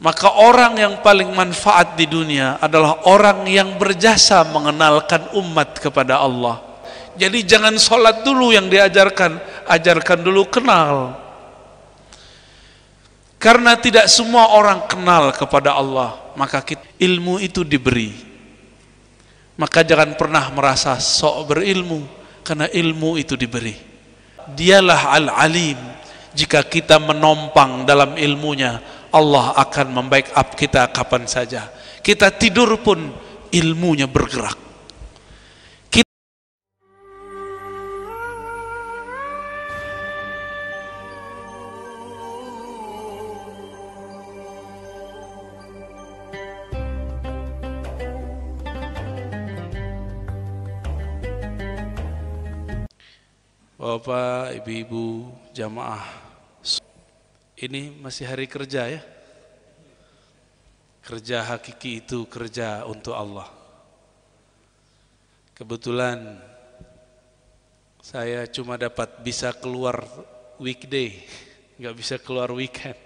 Maka orang yang paling manfaat di dunia adalah orang yang berjasa mengenalkan umat kepada Allah. Jadi jangan sholat dulu yang diajarkan, ajarkan dulu kenal. Karena tidak semua orang kenal kepada Allah, maka kita, ilmu itu diberi. Maka jangan pernah merasa sok berilmu, karena ilmu itu diberi. Dialah al-alim, jika kita menompang dalam ilmunya, Allah akan membaik up kita kapan saja. Kita tidur pun ilmunya bergerak. Bapak, Ibu-ibu, jamaah ini masih hari kerja ya. Kerja hakiki itu kerja untuk Allah. Kebetulan saya cuma dapat bisa keluar weekday, nggak bisa keluar weekend.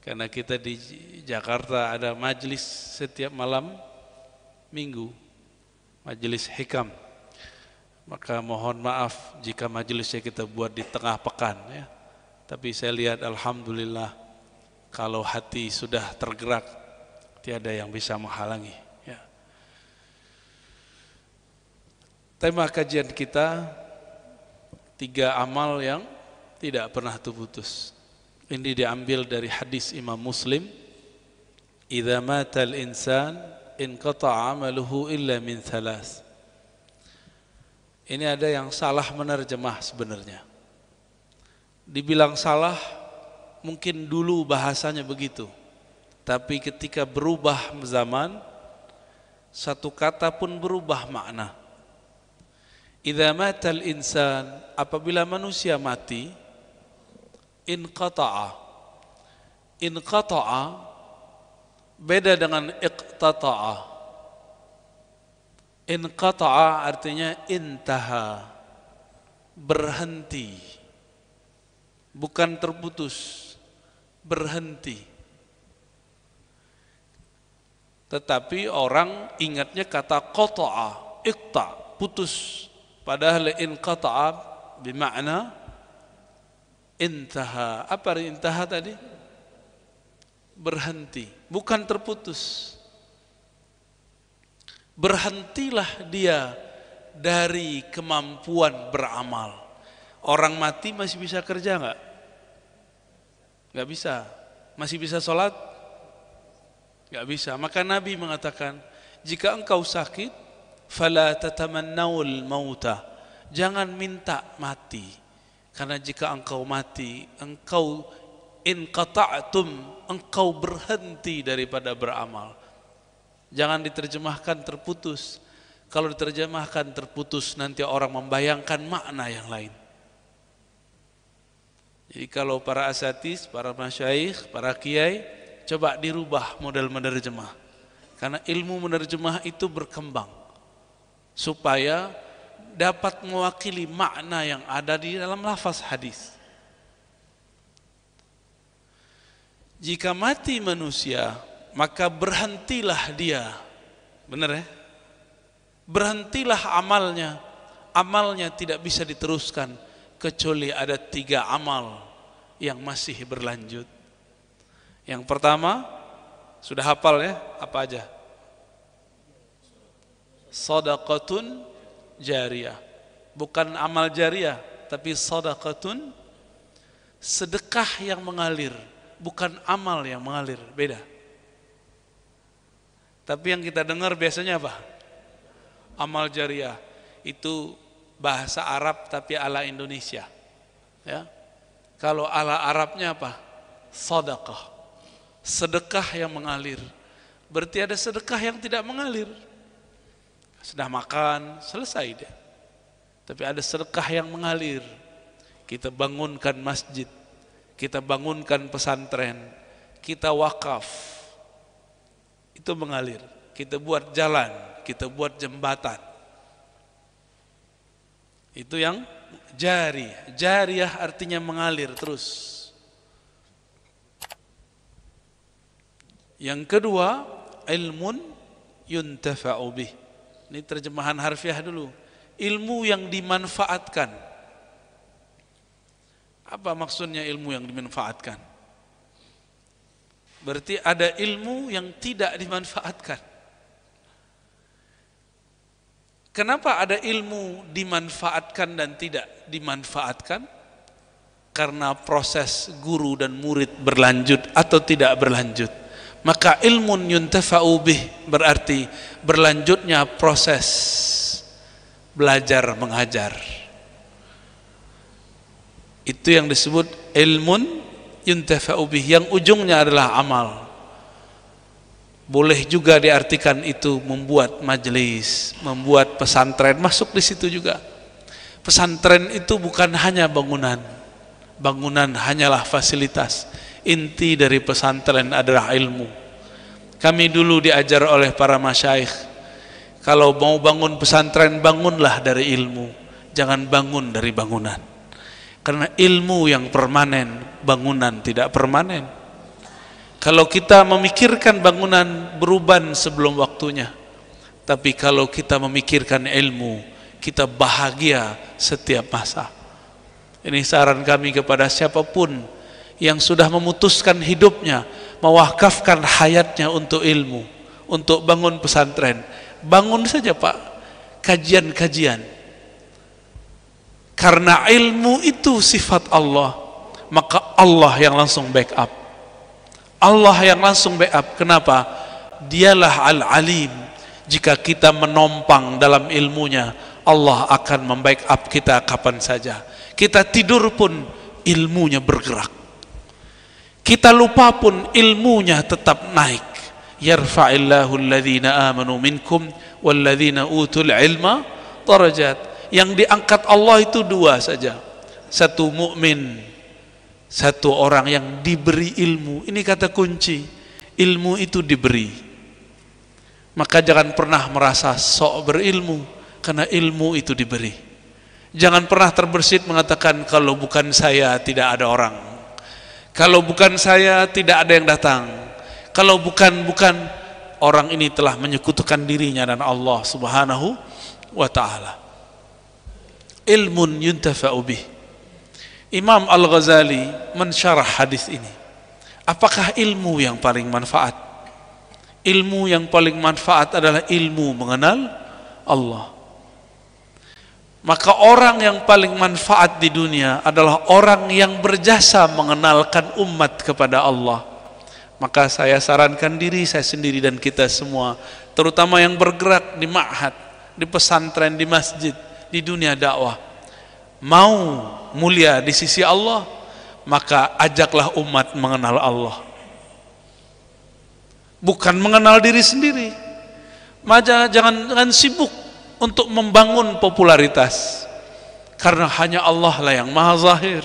Karena kita di Jakarta ada majelis setiap malam minggu, majelis hikam. Maka mohon maaf jika majelisnya kita buat di tengah pekan ya tapi saya lihat Alhamdulillah kalau hati sudah tergerak tiada yang bisa menghalangi. Ya. Tema kajian kita tiga amal yang tidak pernah terputus. Ini diambil dari hadis Imam Muslim. Idza mata al-insan inqata'a 'amaluhu illa min thalas. Ini ada yang salah menerjemah sebenarnya dibilang salah mungkin dulu bahasanya begitu tapi ketika berubah zaman satu kata pun berubah makna idza matal insan apabila manusia mati inqata'a inqata'a beda dengan iqtata'a inqata'a artinya intaha berhenti bukan terputus, berhenti. Tetapi orang ingatnya kata qata'a, ikta, putus. Padahal in qata'a bermakna intaha. Apa dari intaha tadi? Berhenti, bukan terputus. Berhentilah dia dari kemampuan beramal. Orang mati masih bisa kerja nggak? Gak bisa. Masih bisa sholat? Gak bisa. Maka Nabi mengatakan, jika engkau sakit, fala tatamannaul mauta. Jangan minta mati. Karena jika engkau mati, engkau qata'tum, engkau berhenti daripada beramal. Jangan diterjemahkan terputus. Kalau diterjemahkan terputus nanti orang membayangkan makna yang lain. Jadi kalau para asatis, para masyaih, para kiai coba dirubah model menerjemah. Karena ilmu menerjemah itu berkembang supaya dapat mewakili makna yang ada di dalam lafaz hadis. Jika mati manusia, maka berhentilah dia. Benar ya? Berhentilah amalnya. Amalnya tidak bisa diteruskan kecuali ada tiga amal yang masih berlanjut. Yang pertama, sudah hafal ya, apa aja? Sadaqatun jariah, Bukan amal jariah, tapi sadaqatun sedekah yang mengalir, bukan amal yang mengalir, beda. Tapi yang kita dengar biasanya apa? Amal jariah itu bahasa Arab tapi ala Indonesia. Ya. Kalau ala Arabnya apa? Sadaqah. Sedekah yang mengalir. Berarti ada sedekah yang tidak mengalir. Sudah makan, selesai dia. Tapi ada sedekah yang mengalir. Kita bangunkan masjid, kita bangunkan pesantren, kita wakaf. Itu mengalir. Kita buat jalan, kita buat jembatan itu yang jari. Jariah artinya mengalir terus. Yang kedua, ilmun yuntafa'u bih. Ini terjemahan harfiah dulu. Ilmu yang dimanfaatkan. Apa maksudnya ilmu yang dimanfaatkan? Berarti ada ilmu yang tidak dimanfaatkan. Kenapa ada ilmu dimanfaatkan dan tidak dimanfaatkan? Karena proses guru dan murid berlanjut atau tidak berlanjut. Maka ilmun yuntafa'u bih berarti berlanjutnya proses belajar mengajar. Itu yang disebut ilmun yuntafa'u bih yang ujungnya adalah amal. Boleh juga diartikan itu membuat majelis, membuat pesantren, masuk di situ juga. Pesantren itu bukan hanya bangunan. Bangunan hanyalah fasilitas. Inti dari pesantren adalah ilmu. Kami dulu diajar oleh para masyaikh, kalau mau bangun pesantren bangunlah dari ilmu, jangan bangun dari bangunan. Karena ilmu yang permanen, bangunan tidak permanen. Kalau kita memikirkan bangunan beruban sebelum waktunya, tapi kalau kita memikirkan ilmu, kita bahagia setiap masa. Ini saran kami kepada siapapun yang sudah memutuskan hidupnya, mewakafkan hayatnya untuk ilmu, untuk bangun pesantren. Bangun saja Pak, kajian-kajian. Karena ilmu itu sifat Allah, maka Allah yang langsung backup. Allah yang langsung backup. Kenapa? Dialah Al-Alim. Jika kita menompang dalam ilmunya, Allah akan membackup kita kapan saja. Kita tidur pun ilmunya bergerak. Kita lupa pun ilmunya tetap naik. Yarfa'illahu alladhina amanu minkum walladhina utul ilma darajat. Yang diangkat Allah itu dua saja. Satu mukmin satu orang yang diberi ilmu, ini kata kunci. Ilmu itu diberi. Maka jangan pernah merasa sok berilmu, karena ilmu itu diberi. Jangan pernah terbersit mengatakan kalau bukan saya tidak ada orang. Kalau bukan saya tidak ada yang datang. Kalau bukan bukan orang ini telah menyekutukan dirinya dan Allah Subhanahu wa taala. Ilmun yuntafa'ubih. Imam Al-Ghazali mensyarah hadis ini. Apakah ilmu yang paling manfaat? Ilmu yang paling manfaat adalah ilmu mengenal Allah. Maka orang yang paling manfaat di dunia adalah orang yang berjasa mengenalkan umat kepada Allah. Maka saya sarankan diri saya sendiri dan kita semua, terutama yang bergerak di ma'had, di pesantren, di masjid, di dunia dakwah. Mau mulia di sisi Allah maka ajaklah umat mengenal Allah bukan mengenal diri sendiri Maja jangan, jangan sibuk untuk membangun popularitas karena hanya Allah lah yang maha zahir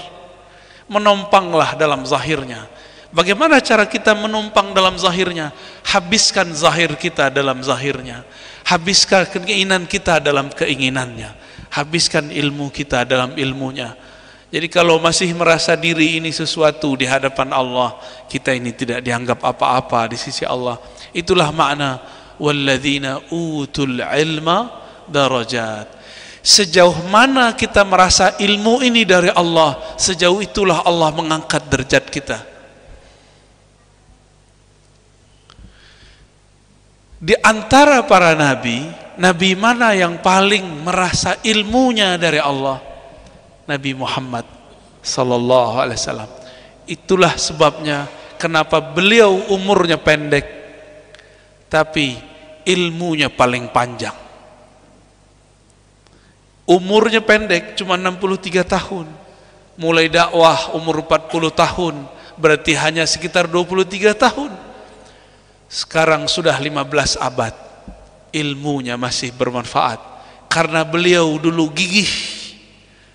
Menumpanglah dalam zahirnya bagaimana cara kita menumpang dalam zahirnya habiskan zahir kita dalam zahirnya habiskan keinginan kita dalam keinginannya habiskan ilmu kita dalam ilmunya jadi kalau masih merasa diri ini sesuatu di hadapan Allah, kita ini tidak dianggap apa-apa di sisi Allah. Itulah makna walladzina utul ilma darajat. Sejauh mana kita merasa ilmu ini dari Allah, sejauh itulah Allah mengangkat derajat kita. Di antara para nabi, nabi mana yang paling merasa ilmunya dari Allah? Nabi Muhammad sallallahu alaihi wasallam. Itulah sebabnya kenapa beliau umurnya pendek tapi ilmunya paling panjang. Umurnya pendek cuma 63 tahun. Mulai dakwah umur 40 tahun, berarti hanya sekitar 23 tahun. Sekarang sudah 15 abad. Ilmunya masih bermanfaat karena beliau dulu gigih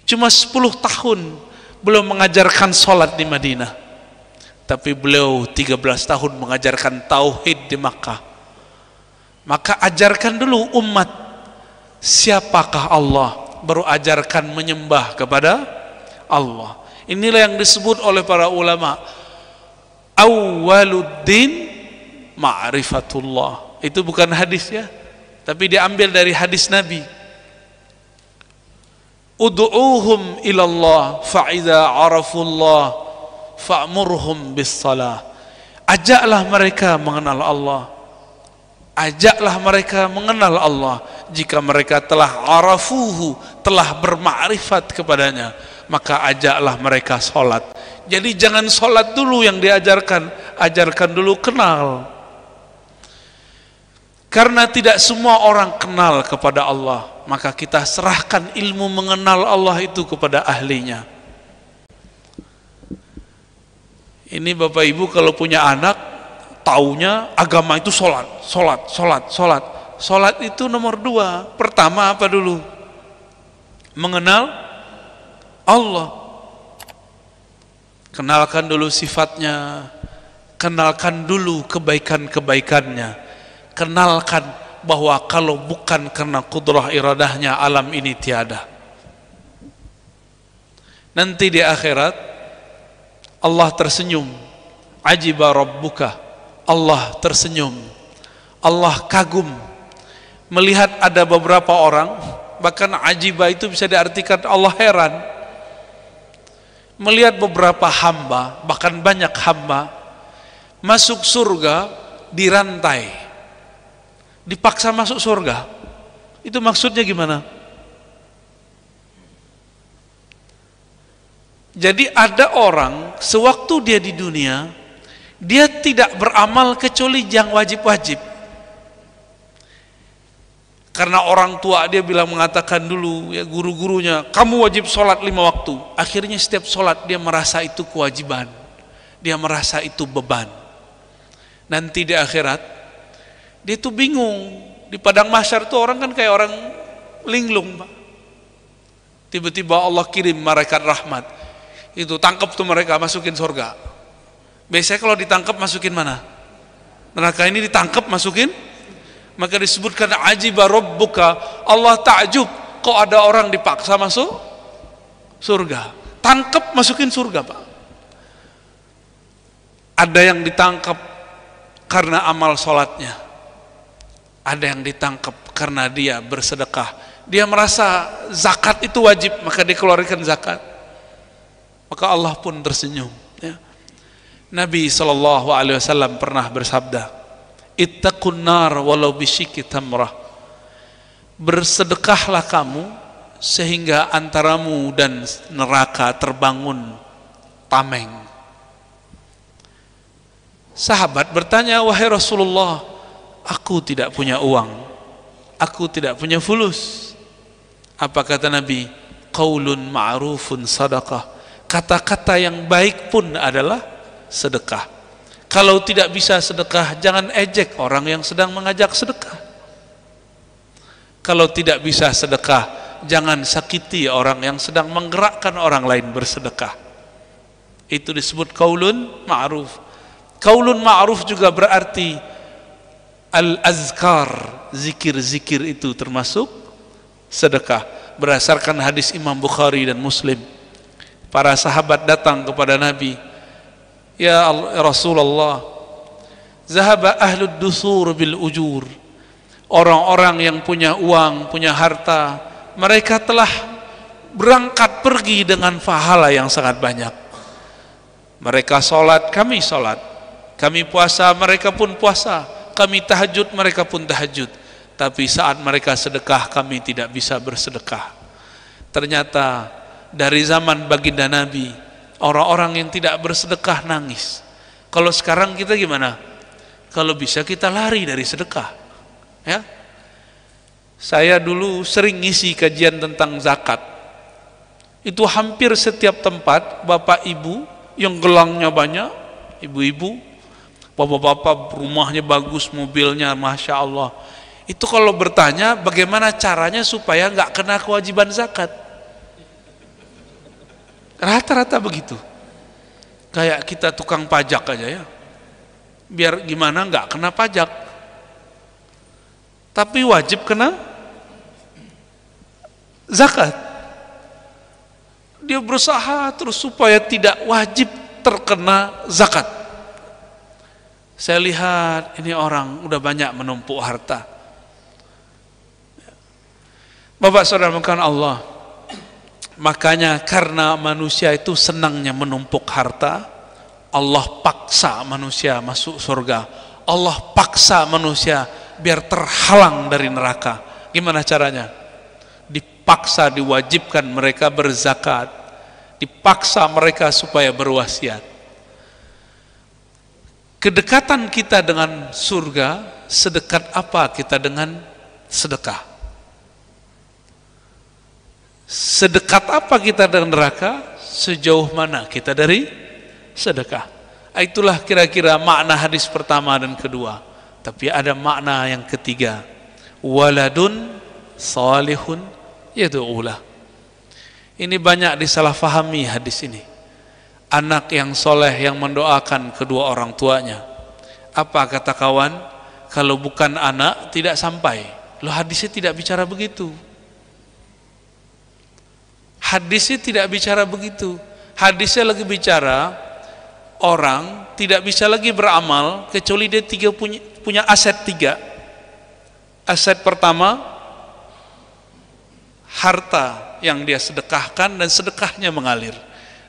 Cuma 10 tahun belum mengajarkan sholat di Madinah. Tapi beliau 13 tahun mengajarkan tauhid di Makkah. Maka ajarkan dulu umat siapakah Allah, baru ajarkan menyembah kepada Allah. Inilah yang disebut oleh para ulama awaluddin ma'rifatullah. Itu bukan hadis ya, tapi diambil dari hadis Nabi ud'uuhum ilallah fa'idha arafullah fa'murhum bis salah ajaklah mereka mengenal Allah ajaklah mereka mengenal Allah jika mereka telah arafuhu telah bermakrifat kepadanya maka ajaklah mereka sholat jadi jangan sholat dulu yang diajarkan ajarkan dulu kenal karena tidak semua orang kenal kepada Allah maka kita serahkan ilmu mengenal Allah itu kepada ahlinya. Ini Bapak Ibu kalau punya anak, taunya agama itu sholat, sholat, sholat, sholat. Sholat itu nomor dua. Pertama apa dulu? Mengenal Allah. Kenalkan dulu sifatnya, kenalkan dulu kebaikan-kebaikannya, kenalkan bahwa kalau bukan karena kudrah iradahnya alam ini tiada. Nanti di akhirat Allah tersenyum. Ajiba rabbuka. Allah tersenyum. Allah kagum melihat ada beberapa orang bahkan ajiba itu bisa diartikan Allah heran melihat beberapa hamba bahkan banyak hamba masuk surga dirantai dipaksa masuk surga. Itu maksudnya gimana? Jadi ada orang sewaktu dia di dunia dia tidak beramal kecuali yang wajib-wajib. Karena orang tua dia bilang mengatakan dulu ya guru-gurunya, kamu wajib sholat lima waktu. Akhirnya setiap sholat dia merasa itu kewajiban. Dia merasa itu beban. Nanti di akhirat dia itu bingung. Di padang mahsyar itu orang kan kayak orang linglung, Pak. Tiba-tiba Allah kirim mereka rahmat. Itu tangkap tuh mereka, masukin surga. Biasanya kalau ditangkap masukin mana? Neraka ini ditangkap masukin? Maka disebutkan ajiba rabbuka. Allah takjub kok ada orang dipaksa masuk surga. Tangkap masukin surga, Pak. Ada yang ditangkap karena amal sholatnya ada yang ditangkap karena dia bersedekah. Dia merasa zakat itu wajib, maka dikeluarkan zakat. Maka Allah pun tersenyum. Ya. Nabi SAW pernah bersabda, "Ittaqun nar walau bisyiki tamrah." Bersedekahlah kamu sehingga antaramu dan neraka terbangun tameng. Sahabat bertanya, "Wahai Rasulullah, aku tidak punya uang aku tidak punya fulus apa kata Nabi qawlun ma'rufun sadaqah kata-kata yang baik pun adalah sedekah kalau tidak bisa sedekah jangan ejek orang yang sedang mengajak sedekah kalau tidak bisa sedekah jangan sakiti orang yang sedang menggerakkan orang lain bersedekah. Itu disebut kaulun ma'ruf. Kaulun ma'ruf juga berarti al-azkar zikir-zikir itu termasuk sedekah berdasarkan hadis Imam Bukhari dan Muslim para sahabat datang kepada Nabi Ya Rasulullah zahaba ahlud dusur bil ujur orang-orang yang punya uang, punya harta mereka telah berangkat pergi dengan pahala yang sangat banyak mereka sholat, kami sholat kami puasa, mereka pun puasa kami tahajud, mereka pun tahajud. Tapi saat mereka sedekah, kami tidak bisa bersedekah. Ternyata dari zaman baginda Nabi, orang-orang yang tidak bersedekah nangis. Kalau sekarang kita gimana? Kalau bisa kita lari dari sedekah. Ya. Saya dulu sering ngisi kajian tentang zakat. Itu hampir setiap tempat, Bapak Ibu yang gelangnya banyak, ibu-ibu bapak-bapak rumahnya bagus mobilnya masya Allah itu kalau bertanya bagaimana caranya supaya nggak kena kewajiban zakat rata-rata begitu kayak kita tukang pajak aja ya biar gimana nggak kena pajak tapi wajib kena zakat dia berusaha terus supaya tidak wajib terkena zakat saya lihat ini orang udah banyak menumpuk harta. Bapak saudara bukan Allah. Makanya karena manusia itu senangnya menumpuk harta, Allah paksa manusia masuk surga. Allah paksa manusia biar terhalang dari neraka. Gimana caranya? Dipaksa diwajibkan mereka berzakat. Dipaksa mereka supaya berwasiat Kedekatan kita dengan surga sedekat apa kita dengan sedekah? Sedekat apa kita dengan neraka? Sejauh mana kita dari sedekah? Ah, itulah kira-kira makna hadis pertama dan kedua. Tapi ada makna yang ketiga. Waladun salihun yaitu ulah. Ini banyak disalahfahami hadis ini anak yang soleh yang mendoakan kedua orang tuanya. Apa kata kawan? Kalau bukan anak tidak sampai. Loh hadisnya tidak bicara begitu. Hadisnya tidak bicara begitu. Hadisnya lagi bicara orang tidak bisa lagi beramal kecuali dia tiga punya, punya aset tiga. Aset pertama harta yang dia sedekahkan dan sedekahnya mengalir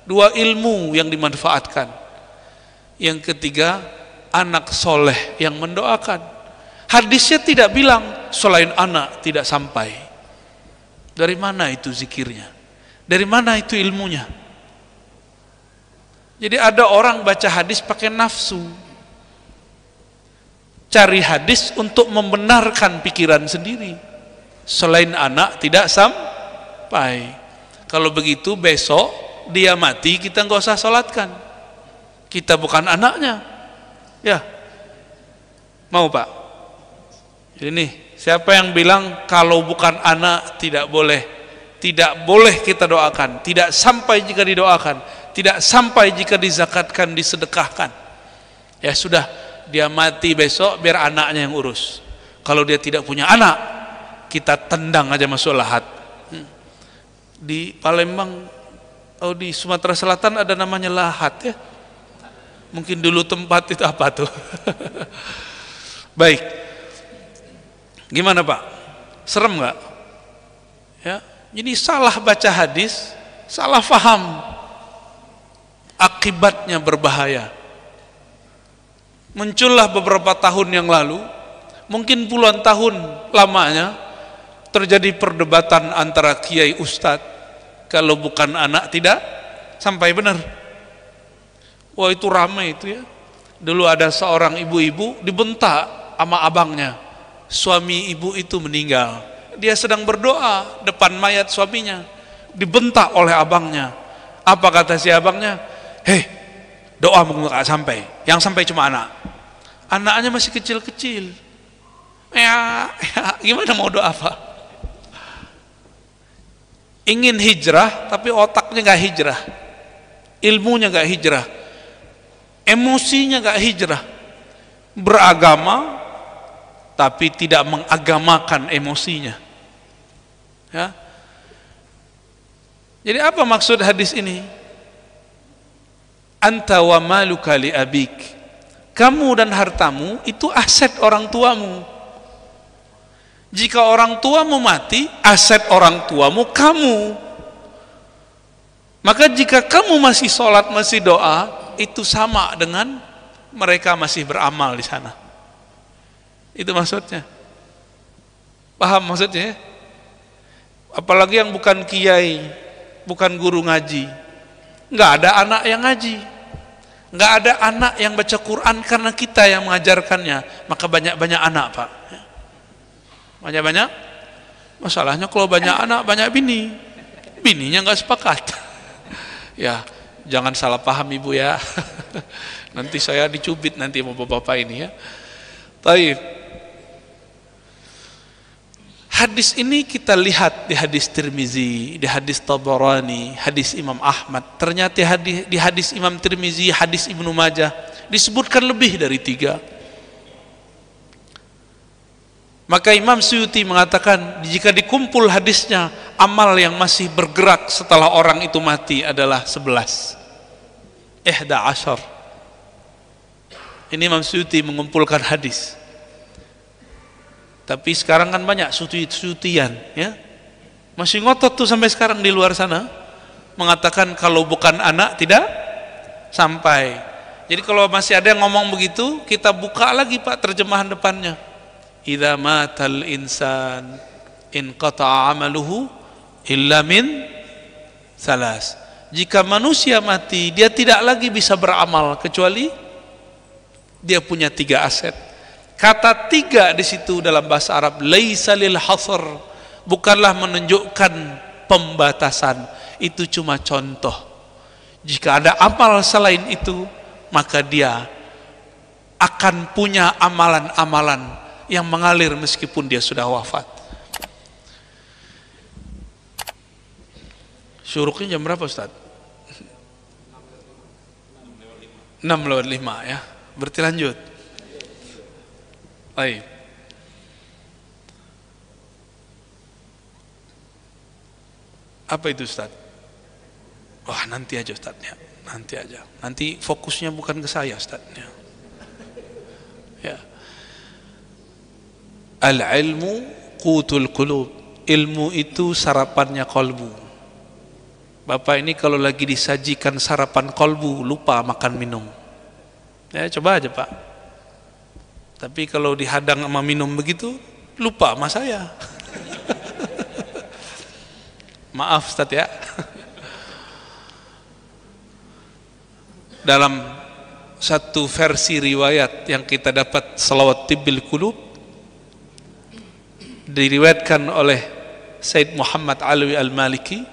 dua ilmu yang dimanfaatkan yang ketiga anak soleh yang mendoakan hadisnya tidak bilang selain anak tidak sampai dari mana itu zikirnya dari mana itu ilmunya jadi ada orang baca hadis pakai nafsu cari hadis untuk membenarkan pikiran sendiri. Selain anak tidak sampai. Kalau begitu besok dia mati kita nggak usah sholatkan kita bukan anaknya ya mau pak ini siapa yang bilang kalau bukan anak tidak boleh tidak boleh kita doakan tidak sampai jika didoakan tidak sampai jika dizakatkan disedekahkan ya sudah dia mati besok biar anaknya yang urus kalau dia tidak punya anak kita tendang aja masuk lahat hmm. di Palembang oh di Sumatera Selatan ada namanya lahat ya mungkin dulu tempat itu apa tuh baik gimana pak serem nggak ya jadi salah baca hadis salah faham akibatnya berbahaya muncullah beberapa tahun yang lalu mungkin puluhan tahun lamanya terjadi perdebatan antara kiai ustadz kalau bukan anak tidak sampai benar wah itu ramai itu ya dulu ada seorang ibu-ibu dibentak sama abangnya suami ibu itu meninggal dia sedang berdoa depan mayat suaminya dibentak oleh abangnya apa kata si abangnya hei doa mungkin gak sampai yang sampai cuma anak anaknya masih kecil-kecil ya, ya gimana mau doa pak ingin hijrah tapi otaknya nggak hijrah ilmunya nggak hijrah emosinya nggak hijrah beragama tapi tidak mengagamakan emosinya ya jadi apa maksud hadis ini anta wa maluka li abik kamu dan hartamu itu aset orang tuamu jika orang tuamu mati, aset orang tuamu kamu. Maka jika kamu masih sholat, masih doa, itu sama dengan mereka masih beramal di sana. Itu maksudnya. Paham maksudnya? Ya? Apalagi yang bukan kiai, bukan guru ngaji. Nggak ada anak yang ngaji. Nggak ada anak yang baca Quran karena kita yang mengajarkannya. Maka banyak-banyak anak, Pak. Banyak-banyak? Masalahnya kalau banyak anak, banyak bini. Bininya nggak sepakat. ya, jangan salah paham ibu ya. nanti saya dicubit nanti mau bapak-bapak ini ya. tapi Hadis ini kita lihat di hadis Tirmizi, di hadis Tabarani, hadis Imam Ahmad. Ternyata di hadis Imam Tirmizi, hadis Ibnu Majah disebutkan lebih dari tiga. Maka Imam Suyuti mengatakan, jika dikumpul hadisnya, amal yang masih bergerak setelah orang itu mati adalah sebelas. Eh dah asor. Ini Imam Suyuti mengumpulkan hadis. Tapi sekarang kan banyak suyutian, ya. Masih ngotot tuh sampai sekarang di luar sana mengatakan kalau bukan anak tidak sampai. Jadi kalau masih ada yang ngomong begitu, kita buka lagi Pak terjemahan depannya idza matal insan in qata'a amaluhu illa min salas. Jika manusia mati, dia tidak lagi bisa beramal kecuali dia punya tiga aset. Kata tiga di situ dalam bahasa Arab laisa lil hasr bukanlah menunjukkan pembatasan, itu cuma contoh. Jika ada amal selain itu, maka dia akan punya amalan-amalan yang mengalir meskipun dia sudah wafat. Syuruknya jam berapa Ustaz? 6 lewat 5 ya. Berarti lanjut. Baik. Apa itu Ustaz? Wah nanti aja ya. Nanti aja. Nanti fokusnya bukan ke saya Ustaz Ya. ya al-ilmu kutul kulub, ilmu itu sarapannya kolbu Bapak ini kalau lagi disajikan sarapan kolbu lupa makan minum ya coba aja Pak tapi kalau dihadang sama minum begitu lupa sama saya maaf Ustaz ya dalam satu versi riwayat yang kita dapat selawat tibbil kulub diriwayatkan oleh Said Muhammad Alwi Al-Maliki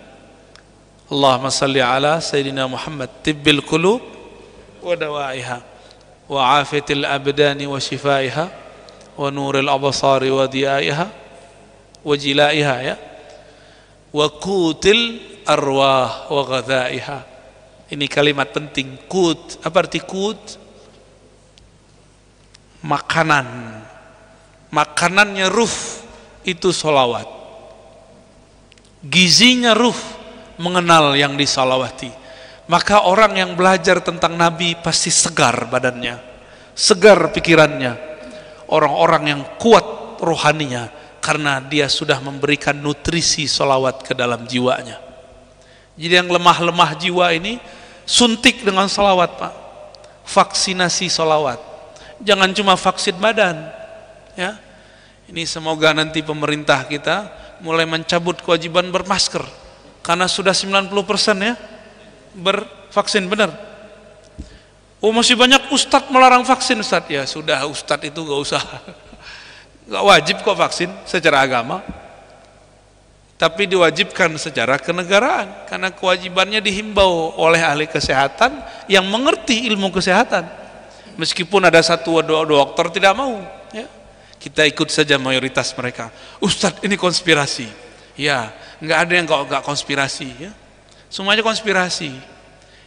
Allahumma salli ala Sayyidina Muhammad tibbil kulub wa dawaiha wa afiyatil abdani wa shifaiha wa nuril abasari wa diaiha wa jilaiha ya wa kutil arwah wa ghadaiha ini kalimat penting kut apa arti kut makanan makanannya ruf itu solawat. Gizinya ruh mengenal yang disolawati Maka orang yang belajar tentang Nabi pasti segar badannya, segar pikirannya. Orang-orang yang kuat rohaninya karena dia sudah memberikan nutrisi solawat ke dalam jiwanya. Jadi yang lemah-lemah jiwa ini suntik dengan solawat pak, vaksinasi solawat. Jangan cuma vaksin badan, ya ini semoga nanti pemerintah kita mulai mencabut kewajiban bermasker karena sudah 90% ya bervaksin benar. Oh masih banyak ustadz melarang vaksin ustadz ya sudah ustadz itu gak usah gak wajib kok vaksin secara agama tapi diwajibkan secara kenegaraan karena kewajibannya dihimbau oleh ahli kesehatan yang mengerti ilmu kesehatan meskipun ada satu dua dokter tidak mau kita ikut saja mayoritas mereka. Ustadz ini konspirasi. Ya, nggak ada yang nggak konspirasi. Ya. Semuanya konspirasi.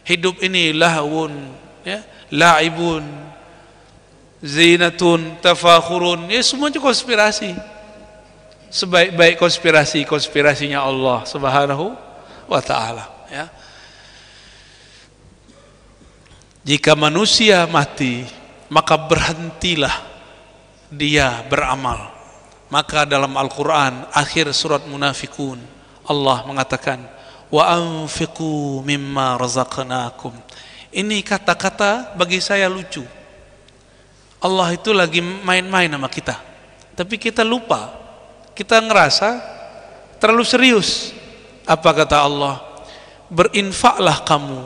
Hidup ini lahun, ya, laibun, zinatun, tafakurun Ya semuanya konspirasi. Sebaik-baik konspirasi konspirasinya Allah Subhanahu wa taala. Ya. Jika manusia mati, maka berhentilah dia beramal. Maka dalam Al-Quran, akhir surat Munafikun, Allah mengatakan, Wa anfiku mimma razaqnakum. Ini kata-kata bagi saya lucu. Allah itu lagi main-main sama kita. Tapi kita lupa. Kita ngerasa terlalu serius. Apa kata Allah? Berinfaklah kamu.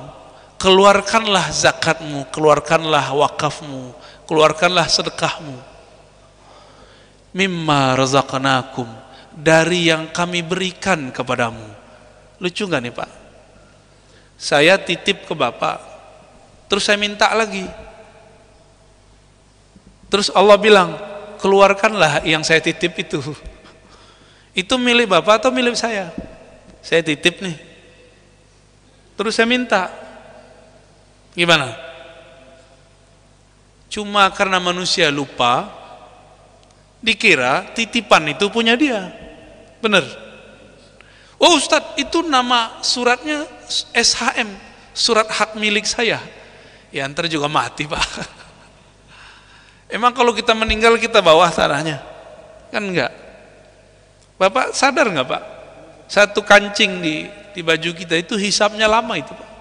Keluarkanlah zakatmu. Keluarkanlah wakafmu. Keluarkanlah sedekahmu mimma razaqnakum dari yang kami berikan kepadamu. Lucu nggak nih Pak? Saya titip ke Bapak, terus saya minta lagi. Terus Allah bilang, keluarkanlah yang saya titip itu. Itu milik Bapak atau milik saya? Saya titip nih. Terus saya minta. Gimana? Cuma karena manusia lupa, dikira titipan itu punya dia. Benar. Oh Ustadz, itu nama suratnya SHM, surat hak milik saya. Ya ntar juga mati Pak. Emang kalau kita meninggal kita bawa tanahnya? Kan enggak. Bapak sadar enggak Pak? Satu kancing di, di baju kita itu hisapnya lama itu Pak.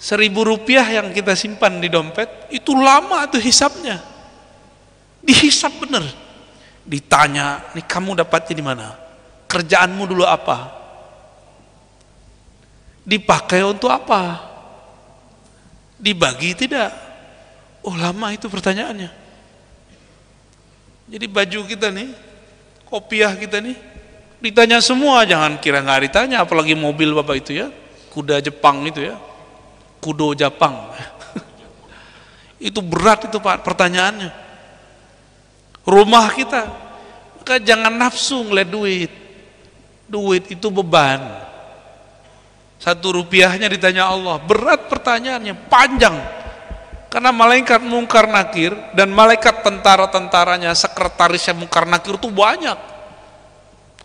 seribu rupiah yang kita simpan di dompet itu lama tuh hisapnya dihisap bener ditanya nih kamu dapatnya di mana kerjaanmu dulu apa dipakai untuk apa dibagi tidak oh lama itu pertanyaannya jadi baju kita nih kopiah kita nih ditanya semua jangan kira nggak ditanya apalagi mobil bapak itu ya kuda Jepang itu ya kudo Japang, itu berat itu Pak pertanyaannya rumah kita maka jangan nafsu ngeliat duit duit itu beban satu rupiahnya ditanya Allah berat pertanyaannya panjang karena malaikat mungkar nakir dan malaikat tentara-tentaranya sekretarisnya mungkar nakir itu banyak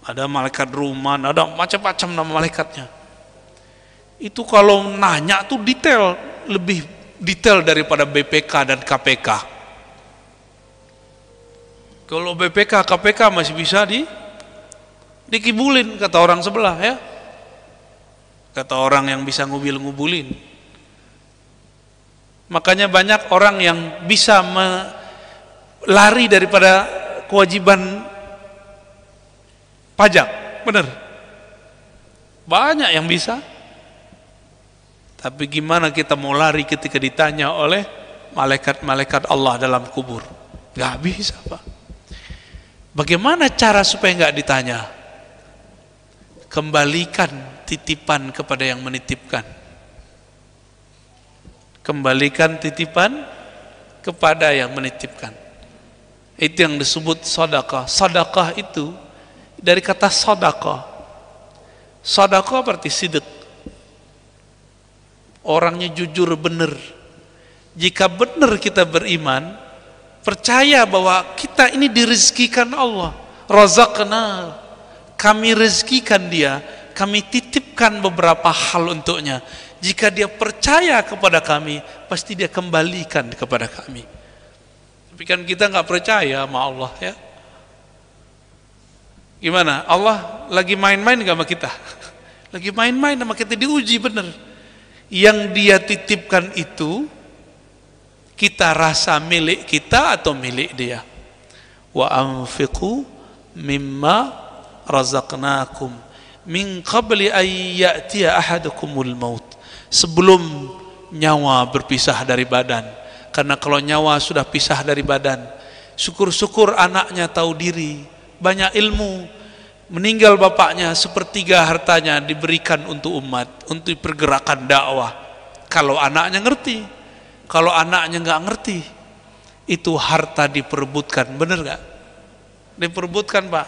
ada malaikat rumah ada macam-macam nama malaikatnya itu kalau nanya tuh detail, lebih detail daripada BPK dan KPK. Kalau BPK, KPK masih bisa di dikibulin kata orang sebelah ya. Kata orang yang bisa ngubil-ngubulin. Makanya banyak orang yang bisa lari daripada kewajiban pajak. Benar. Banyak yang bisa tapi gimana kita mau lari ketika ditanya oleh malaikat-malaikat Allah dalam kubur? Gak bisa Pak. Bagaimana cara supaya nggak ditanya? Kembalikan titipan kepada yang menitipkan. Kembalikan titipan kepada yang menitipkan. Itu yang disebut sodakah. Sodakah itu dari kata sodakah. Sodakah berarti sidik orangnya jujur benar. Jika benar kita beriman, percaya bahwa kita ini dirizkikan Allah. Razakna, Kami rezekikan dia, kami titipkan beberapa hal untuknya. Jika dia percaya kepada kami, pasti dia kembalikan kepada kami. Tapi kan kita nggak percaya sama Allah ya. Gimana? Allah lagi main-main gak sama kita? Lagi main-main sama kita diuji bener yang dia titipkan itu kita rasa milik kita atau milik dia wa anfiqu mimma razaqnakum min qabli an ya'tiya ahadukumul maut sebelum nyawa berpisah dari badan karena kalau nyawa sudah pisah dari badan syukur-syukur anaknya tahu diri banyak ilmu meninggal bapaknya sepertiga hartanya diberikan untuk umat untuk pergerakan dakwah kalau anaknya ngerti kalau anaknya nggak ngerti itu harta diperebutkan bener nggak diperbutkan pak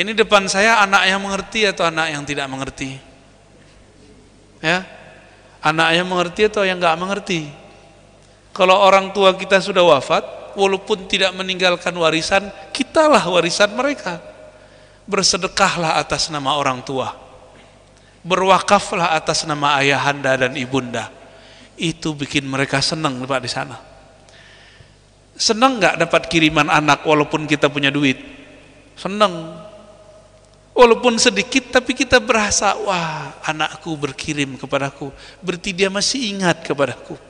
ini depan saya anak yang mengerti atau anak yang tidak mengerti ya anak yang mengerti atau yang nggak mengerti kalau orang tua kita sudah wafat walaupun tidak meninggalkan warisan kitalah warisan mereka bersedekahlah atas nama orang tua berwakaflah atas nama ayahanda dan ibunda itu bikin mereka senang Pak di sana senang nggak dapat kiriman anak walaupun kita punya duit senang walaupun sedikit tapi kita berasa wah anakku berkirim kepadaku berarti dia masih ingat kepadaku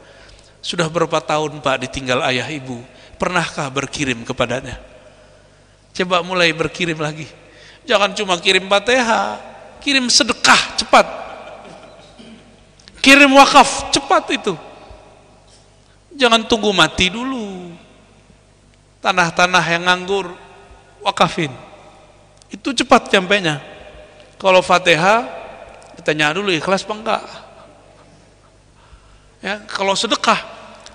sudah berapa tahun pak ditinggal ayah ibu pernahkah berkirim kepadanya coba mulai berkirim lagi Jangan cuma kirim Fatihah, kirim sedekah cepat. Kirim wakaf cepat itu. Jangan tunggu mati dulu. Tanah-tanah yang nganggur wakafin. Itu cepat nyampainya. Kalau Fatihah ditanya dulu ikhlas apa enggak. Ya, kalau sedekah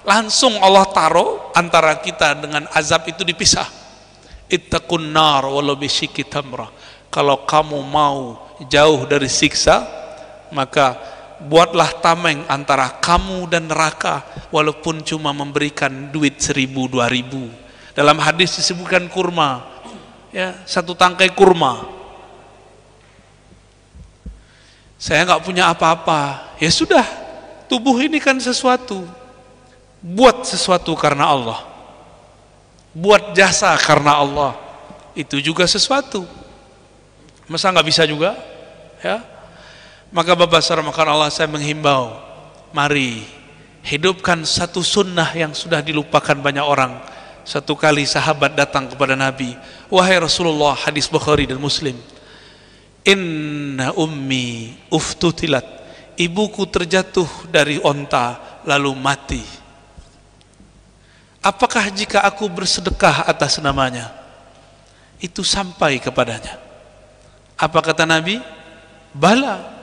langsung Allah taruh antara kita dengan azab itu dipisah ittaqun nar walau bisyiki tamrah kalau kamu mau jauh dari siksa maka buatlah tameng antara kamu dan neraka walaupun cuma memberikan duit seribu dua ribu dalam hadis disebutkan kurma ya satu tangkai kurma saya nggak punya apa-apa ya sudah tubuh ini kan sesuatu buat sesuatu karena Allah buat jasa karena Allah itu juga sesuatu masa nggak bisa juga ya maka Bapak makan Allah saya menghimbau mari hidupkan satu sunnah yang sudah dilupakan banyak orang satu kali sahabat datang kepada Nabi wahai Rasulullah hadis Bukhari dan Muslim inna ummi uftutilat ibuku terjatuh dari onta lalu mati Apakah jika aku bersedekah atas namanya itu sampai kepadanya? Apa kata Nabi? Bala.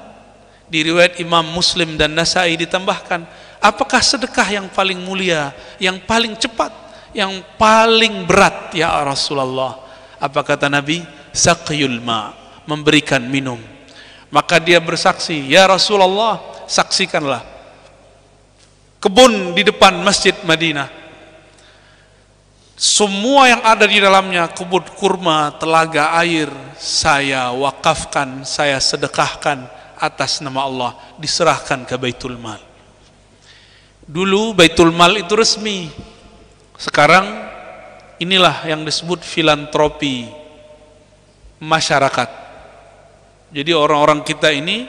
Di riwayat Imam Muslim dan Nasai ditambahkan, apakah sedekah yang paling mulia, yang paling cepat, yang paling berat ya Rasulullah? Apa kata Nabi? Saqiyul memberikan minum. Maka dia bersaksi, "Ya Rasulullah, saksikanlah kebun di depan Masjid Madinah semua yang ada di dalamnya, kebun kurma, telaga air, saya wakafkan, saya sedekahkan atas nama Allah, diserahkan ke Baitul Mal. Dulu Baitul Mal itu resmi. Sekarang inilah yang disebut filantropi masyarakat. Jadi orang-orang kita ini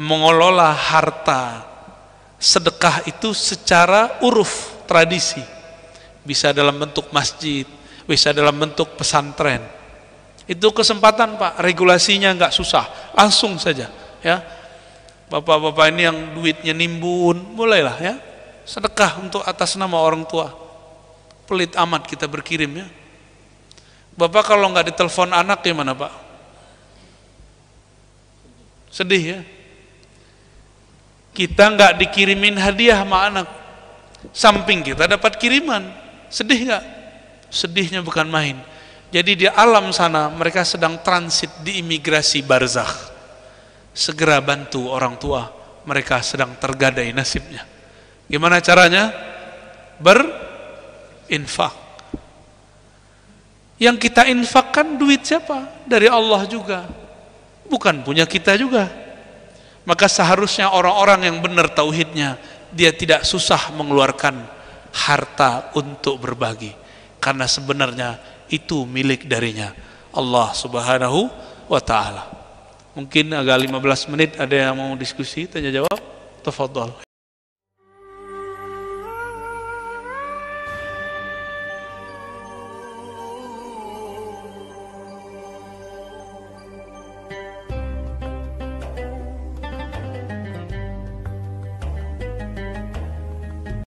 mengelola harta sedekah itu secara uruf tradisi bisa dalam bentuk masjid, bisa dalam bentuk pesantren. Itu kesempatan Pak, regulasinya nggak susah, langsung saja ya. Bapak-bapak ini yang duitnya nimbun, mulailah. ya. Sedekah untuk atas nama orang tua. Pelit amat kita berkirim ya. Bapak kalau nggak ditelepon anak gimana Pak? Sedih ya. Kita nggak dikirimin hadiah sama anak. Samping kita dapat kiriman Sedih nggak? Sedihnya bukan main. Jadi di alam sana mereka sedang transit di imigrasi barzakh. Segera bantu orang tua mereka sedang tergadai nasibnya. Gimana caranya? Berinfak. Yang kita infakkan duit siapa? Dari Allah juga. Bukan punya kita juga. Maka seharusnya orang-orang yang benar tauhidnya, dia tidak susah mengeluarkan harta untuk berbagi karena sebenarnya itu milik darinya Allah Subhanahu wa taala. Mungkin agak 15 menit ada yang mau diskusi tanya jawab. Tafadhol.